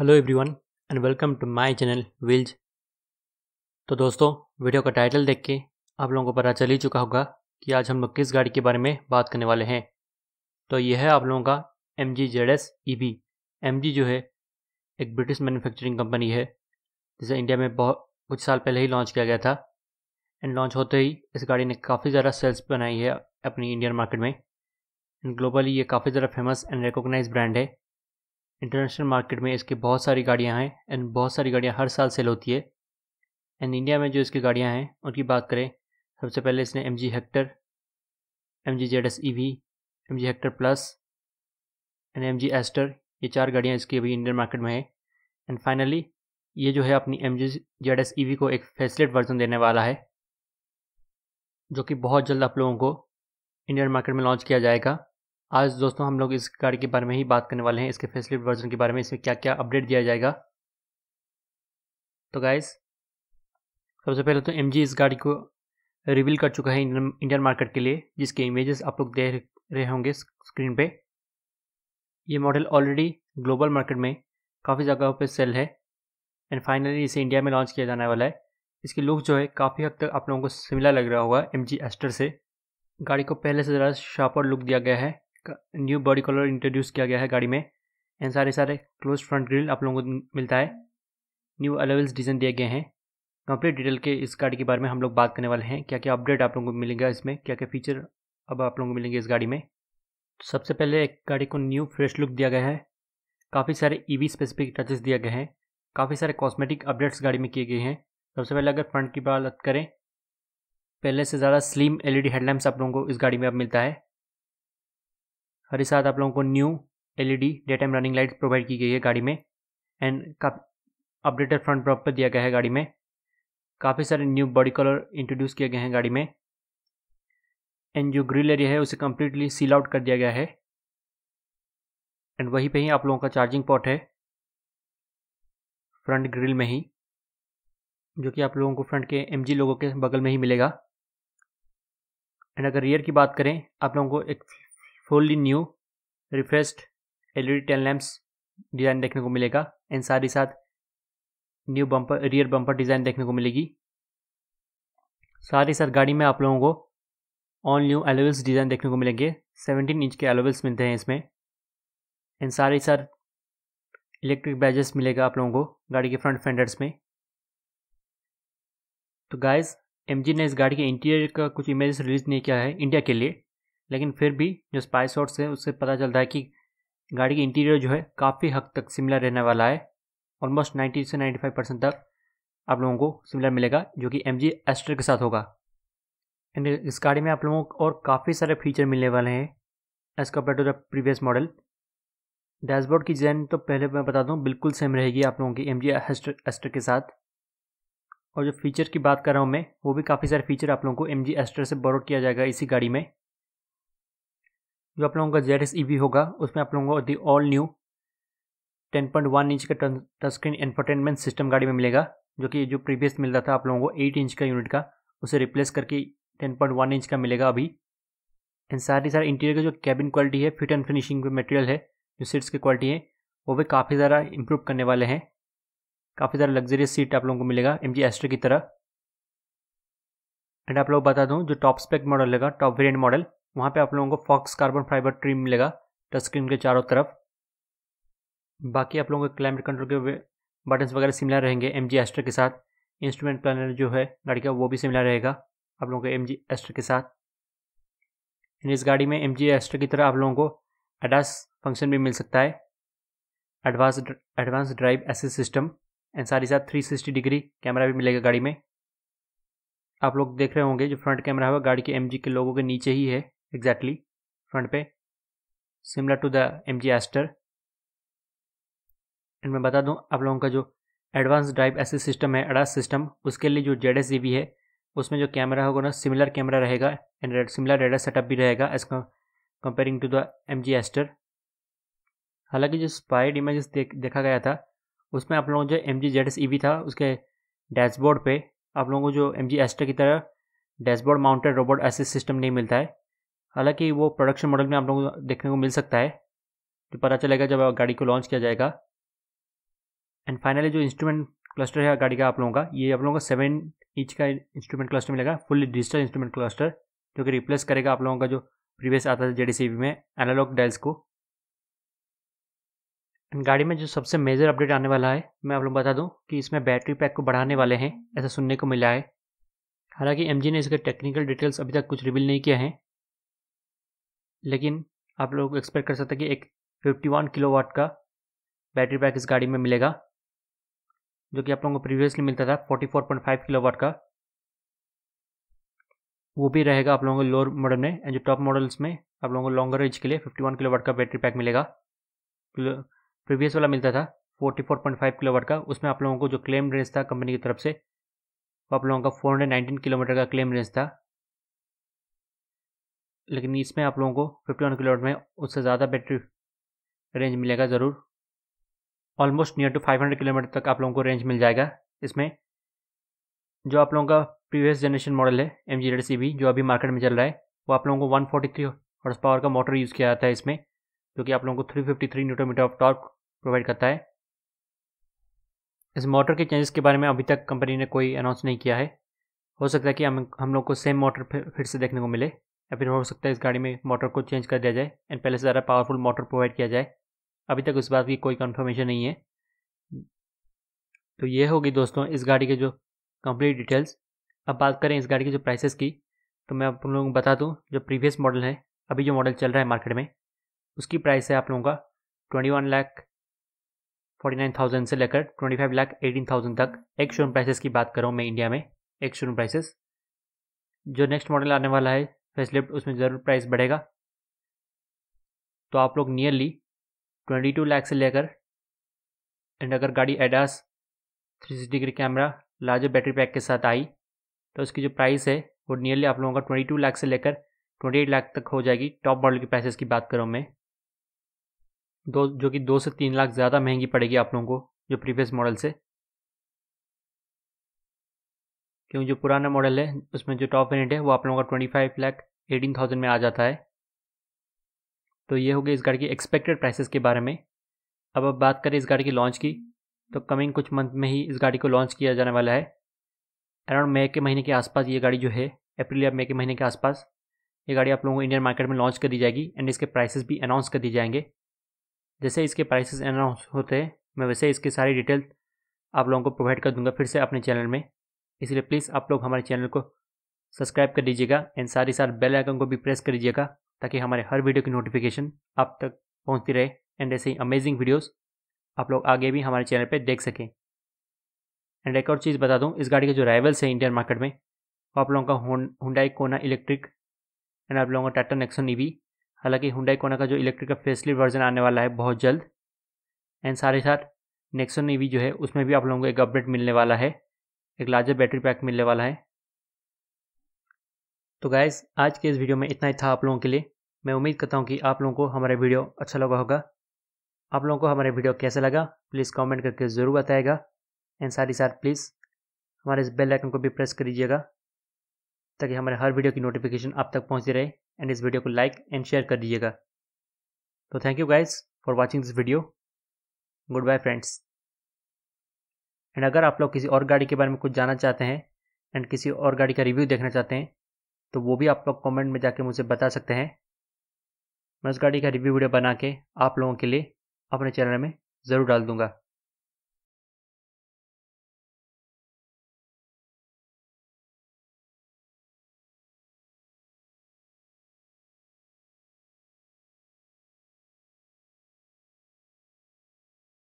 hello everyone and welcome to my channel wheels तो दोस्तों video का टाइटल देख के आप लोगों को पता चल ही चुका होगा कि आज हम लोग किस गाड़ी के बारे में बात करने वाले हैं तो यह है आप लोगों का M G Z S E V M G जो है एक ब्रिटिश मैन्युफैक्चरिंग कंपनी है जिसे इंडिया में बहुत कुछ साल पहले ही लॉन्च किया गया था एंड लॉन्च होते ही इस गाड़ी ने काफ़ी ज़्यादा सेल्स बनाई है अपनी इंडियन मार्केट में एंड ग्लोबली ये काफ़ी ज़्यादा फेमस एंड रिकोगनाइज ब्रांड है इंटरनेशनल मार्केट में इसकी बहुत सारी गाड़ियाँ हैं एंड बहुत सारी गाड़ियाँ हर साल सेल होती है एंड इंडिया में जो इसकी गाड़ियाँ हैं उनकी बात करें सबसे पहले इसने M G Hector M G Z S E V M G Hector plus and M G Astor ये चार गाड़ियाँ इसकी अभी इंडियन मार्केट में है एंड फाइनली ये जो है अपनी M G Z S E V को एक फैसलेट वर्जन देने वाला है जो कि बहुत जल्द आप लोगों को इंडियन मार्केट में लॉन्च किया जाएगा आज दोस्तों हम लोग इस गाड़ी के बारे में ही बात करने वाले हैं इसके फेसलिफ्ट वर्जन के बारे में इसमें क्या क्या अपडेट दिया जाएगा तो गाइस सबसे पहले तो एम इस गाड़ी को रिवील कर चुका है इंडियन मार्केट के लिए जिसके इमेजेस आप लोग देख रहे होंगे स्क्रीन पे ये मॉडल ऑलरेडी ग्लोबल मार्केट में काफ़ी जगहों पे सेल है एंड फाइनली इसे इंडिया में लॉन्च किया जाने वाला है इसकी लुक जो है काफ़ी हद तक आप लोगों को सिमिलर लग रहा होगा एम जी एस्टर से गाड़ी को पहले से ज़रा शार्पर लुक दिया गया है न्यू बॉडी कलर इंट्रोड्यूस किया गया है गाड़ी में एंड सारे सारे क्लोज फ्रंट ग्रिल आप लोगों को मिलता है न्यू अलेवल्स डिज़ाइन दिए गए हैं कंप्लीट डिटेल के इस गाड़ी के बारे में हम लोग बात करने वाले हैं क्या क्या अपडेट आप लोगों को मिलेगा इसमें क्या क्या फीचर अब आप लोगों को मिलेंगे इस गाड़ी में तो सबसे पहले एक गाड़ी को न्यू फ्रेश लुक दिया गया है काफ़ी सारे वी स्पेसिफिक टचेस दिए गए हैं काफ़ी सारे कॉस्मेटिक अपडेट्स गाड़ी में किए गए हैं सबसे पहले अगर फ्रंट की बात करें पहले से ज़्यादा स्लिम एलईडी हेडलाइट्स आप लोगों को इस गाड़ी में अब मिलता है और इस साथ आप लोगों को new LED day time running light provide की गई है गाड़ी में एंड काफ़ी अपडेटेड फ्रंट प्रॉपर दिया गया है गाड़ी में काफ़ी सारे न्यू बॉडी कलर इंट्रोड्यूस किए गए हैं गाड़ी में एंड जो ग्रिल एरिया है उसे कम्प्लीटली सील आउट कर दिया गया है एंड वहीं पर ही आप लोगों का चार्जिंग पॉट है फ्रंट ग्रिल में ही जो कि आप लोगों को फ्रंट के एम लोगों के बगल में ही मिलेगा एंड अगर रियर की बात करें आप लोगों को एक fully new refreshed L E tail lamps design देखने को मिलेगा एंड साथ ही साथ new bumper rear bumper design देखने को मिलेगी साथ ही साथ गाड़ी में आप लोगों को ऑल न्यू एलोवेल्स डिज़ाइन देखने को मिलेंगे 17 इंच के एलोवेल्स मिलते हैं इसमें एंड सारे सर इलेक्ट्रिक बैजेस मिलेगा आप लोगों को गाड़ी के फ्रंट फेंडर्स में तो गाइस एम ने इस गाड़ी के इंटीरियर का कुछ इमेज रिलीज़ नहीं किया है इंडिया के लिए लेकिन फिर भी जो स्पाइस सोर्स है उससे पता चलता है कि गाड़ी की इंटीरियर जो है काफ़ी हद तक सिमिलर रहने वाला है ऑलमोस्ट 90 से 95 परसेंट तक आप लोगों को सिमिलर मिलेगा जो कि एम जी एस्टर के साथ होगा एंड इस गाड़ी में आप लोगों को और काफ़ी सारे फीचर मिलने वाले हैं as compare to the previous model dashboard की डिज़ाइन तो पहले मैं बता दूँ बिल्कुल सेम रहेगी आप लोगों की एम जी एस्टर के साथ और जो फीचर की बात कर रहा हूँ मैं वो भी काफ़ी सारे फीचर आप लोगों को एम जी एस्टर से बोरोड किया जाएगा इसी गाड़ी में जो आप लोगों का जेड एस ई वी होगा उसमें आप लोगों को दी ऑल न्यू 10.1 इंच का टच स्क्रीन एंटरटेनमेंट सिस्टम गाड़ी में मिलेगा जो कि जो प्रीवियस मिल रहा था आप लोगों को 8 इंच का यूनिट का उसे रिप्लेस करके 10.1 इंच का मिलेगा अभी एंड साथ ही साथ इंटीरियर का जो कैबिन क्वालिटी है फिट एंड फिनिशिंग मटेरियल है जो सीट्स की क्वालिटी है वो भी काफ़ी ज़्यादा इंप्रूव करने वाले हैं काफ़ी ज़्यादा लग्जरियस सीट आप लोगों को मिलेगा एम जी एस्टर की तरह एंड आप लोग बता दूँ जो टॉप स्पेक मॉडल लगा टॉप वेरियंट मॉडल वहाँ पे आप लोगों को फॉक्स कार्बन फाइबर ट्रिम मिलेगा टच स्क्रीन के चारों तरफ बाकी आप लोगों के क्लाइमेट कंट्रोल के बटन्स वगैरह सिमिलर रहेंगे एम जी के साथ इंस्ट्रूमेंट प्लानर जो है गाड़ी का वो भी सिमिलर रहेगा आप लोगों को एम जी के साथ इस गाड़ी में एम जी की तरह आप लोगों को एडास फंक्शन भी मिल सकता है advance advance drive assist system and साथ ही साथ थ्री सिक्सटी डिग्री कैमरा भी मिलेगा गाड़ी में आप लोग देख रहे होंगे जो फ्रंट कैमरा है गाड़ी के एम के लोगों के नीचे ही है exactly फ्रंट पे similar to the M G Astor and मैं बता aap आप लोगों का जो एडवांस ड्राइव एसिस सिस्टम है system सिस्टम उसके लिए जो जेड एस है उसमें जो कैमरा होगा ना सिमिलर कैमरा रहेगा एंड सिमिलर रेडर सेटअप भी रहेगा as comparing to the M G Astor हालांकि जो स्पाइड इमेजेस देख देखा गया था उसमें आप लोगों जो M G Z S E था उसके डैशबोर्ड पे आप लोगों को जो एम जी एस्टर की तरह dashboard mounted robot assist system नहीं मिलता है हालांकि वो प्रोडक्शन मॉडल में आप लोगों को देखने को मिल सकता है तो पता चलेगा जब गाड़ी को लॉन्च किया जाएगा एंड फाइनली जो इंस्ट्रूमेंट क्लस्टर है गाड़ी का आप लोगों का ये आप लोगों का सेवन इंच का इंस्ट्रूमेंट क्लस्टर मिलेगा फुल्ली डिजिटल इंस्ट्रूमेंट क्लस्टर जो कि रिप्लेस करेगा आप लोगों का जो प्रीवियस आता था जेडीसीबी में एनालॉग डाइल्स को एंड गाड़ी में जो सबसे मेजर अपडेट आने वाला है मैं आप लोग बता दूं कि इसमें बैटरी पैक को बढ़ाने वाले हैं ऐसा सुनने को मिला है हालांकि एम ने इसके टेक्निकल डिटेल्स अभी तक कुछ रिवील नहीं किया है लेकिन आप लोग एक्सपेक्ट कर सकते हैं कि एक 51 किलोवाट का बैटरी बैक इस गाड़ी में मिलेगा जो कि आप लोगों को प्रीवियसली मिलता था 44.5 किलोवाट का वो भी रहेगा आप लोगों को लोअर मॉडल में एंड जो टॉप मॉडल्स में आप लोगों को लॉन्गर रेंज के लिए 51 किलोवाट का बैटरी पैक मिलेगा प्रीवियस वाला मिलता था 44.5 किलोवाट का उसमें आप लोगों को जो क्लेम रेंज था कंपनी की तरफ से वो आप लोगों का 419 किलोमीटर का क्लेम रेंज था लेकिन इसमें आप लोगों को फिफ्टी वन किलोवाट में उससे ज़्यादा बैटरी रेंज मिलेगा ज़रूर almost near to five hundred kilometre तक आप लोगों को रेंज मिल जाएगा इसमें जो आप लोगों का प्रीवियस जनरेशन मॉडल है एम जी सी जो अभी मार्केट में चल रहा है वो आप लोगों को one forty three horse power का मोटर यूज़ किया जाता है इसमें जो कि आप लोगों को three fifty three newton metre of torque provide करता है इस मोटर के चेंजेस के बारे में अभी तक कंपनी ने कोई अनाउंस नहीं किया है हो सकता है कि हम हम लोग को सेम मोटर फिर से देखने को मिले या फिर हो सकता है इस गाड़ी में मोटर को चेंज कर दिया जाए एंड पहले से ज़्यादा पावरफुल मोटर प्रोवाइड किया जाए अभी तक उस बात की कोई कन्फर्मेशन नहीं है तो ये होगी दोस्तों इस गाड़ी के जो कंप्लीट डिटेल्स अब बात करें इस गाड़ी के जो प्राइसेस की तो मैं आप लोगों को बता दूं जो प्रीवियस मॉडल है अभी जो मॉडल चल रहा है मार्केट में उसकी प्राइस है आप लोगों का twenty one lakh forty nine thousand से लेकर twenty five lakh eighteen thousand तक एक शोरूम प्राइसेस की बात करूँ मैं इंडिया में एक शोरूम प्राइसेस जो नेक्स्ट मॉडल आने वाला है फेसलिफ्ट उसमें ज़रूर प्राइस बढ़ेगा तो आप लोग नियरली ट्वेंटी टू लैख से लेकर एंड अगर गाड़ी ADAS three sixty degree camera larger battery pack के साथ आई तो उसकी जो प्राइस है वो नियरली आप लोगों का ट्वेंटी टू लाख से लेकर ट्वेंटी एट लाख तक हो जाएगी टॉप मॉडल की प्राइसेस की बात करूँ मैं दो जो कि दो से तीन लाख ज़्यादा महंगी पड़ेगी आप लोगों को जो प्रीवियस मॉडल से क्योंकि जो पुराना मॉडल है उसमें जो टॉप वेरियंट है वो आप लोगों का twenty five lakh eighteen thousand में आ जाता है तो ये हो गया इस गाड़ी की एक्सपेक्टेड प्राइसेस के बारे में अब अब बात करें इस गाड़ी की लॉन्च की तो कमिंग कुछ मंथ में ही इस गाड़ी को लॉन्च किया जाने वाला है अराउंड मई के महीने के आसपास ये गाड़ी जो है अप्रैल या मई के महीने के आसपास ये गाड़ी आप लोगों को इंडियन मार्केट में लॉन्च कर दी जाएगी एंड इसके प्राइसेस भी अनाउंस कर दिए जाएंगे जैसे इसके प्राइसेस अनाउंस होते हैं मैं वैसे इसके सारी डिटेल आप लोगों को प्रोवाइड कर दूंगा फिर से अपने चैनल में इसलिए प्लीज़ आप लोग हमारे चैनल को सब्सक्राइब कर दीजिएगा एंड साथ ही साथ बेल आइकन को भी प्रेस कर दीजिएगा ताकि हमारे हर वीडियो की नोटिफिकेशन आप तक पहुंचती रहे एंड ऐसे ही अमेजिंग वीडियोस आप लोग आगे भी हमारे चैनल पे देख सकें एंड एक और चीज़ बता दूं इस गाड़ी के जो राइवल्स हैं इंडियन मार्केट में वो आप लोगों का हुडाई कोना इलेक्ट्रिक एंड आप लोगों का टाटा नेक्सन ईवी हालांकि हुडाई कोना का जो इलेक्ट्रिक का फेसली वर्जन आने वाला है बहुत जल्द एंड साथ ही साथ नेक्सन ई e जो है उसमें भी आप लोगों को एक अपडेट मिलने वाला है एक लार्जर बैटरी पैक मिलने वाला है तो गाइज आज के इस वीडियो में इतना ही था आप लोगों के लिए मैं उम्मीद करता हूँ कि आप लोगों को हमारा वीडियो अच्छा लगा होगा आप लोगों को हमारा वीडियो कैसा लगा प्लीज़ कमेंट करके ज़रूर बताएगा एंड साथ ही साथ प्लीज़ हमारे इस बेल आइकन को भी प्रेस कर दीजिएगा ताकि हमारे हर वीडियो की नोटिफिकेशन आप तक पहुँचती रहे एंड इस वीडियो को लाइक एंड शेयर कर दीजिएगा तो thank you guys for watching this video goodbye friends and अगर आप लोग किसी और गाड़ी के बारे में कुछ जानना चाहते हैं एंड किसी और गाड़ी का रिव्यू देखना चाहते हैं तो वो भी आप लोग कमेंट में जाके मुझे बता सकते हैं मैं उस गाड़ी का रिव्यू वीडियो बना के आप लोगों के लिए अपने चैनल में ज़रूर डाल दूँगा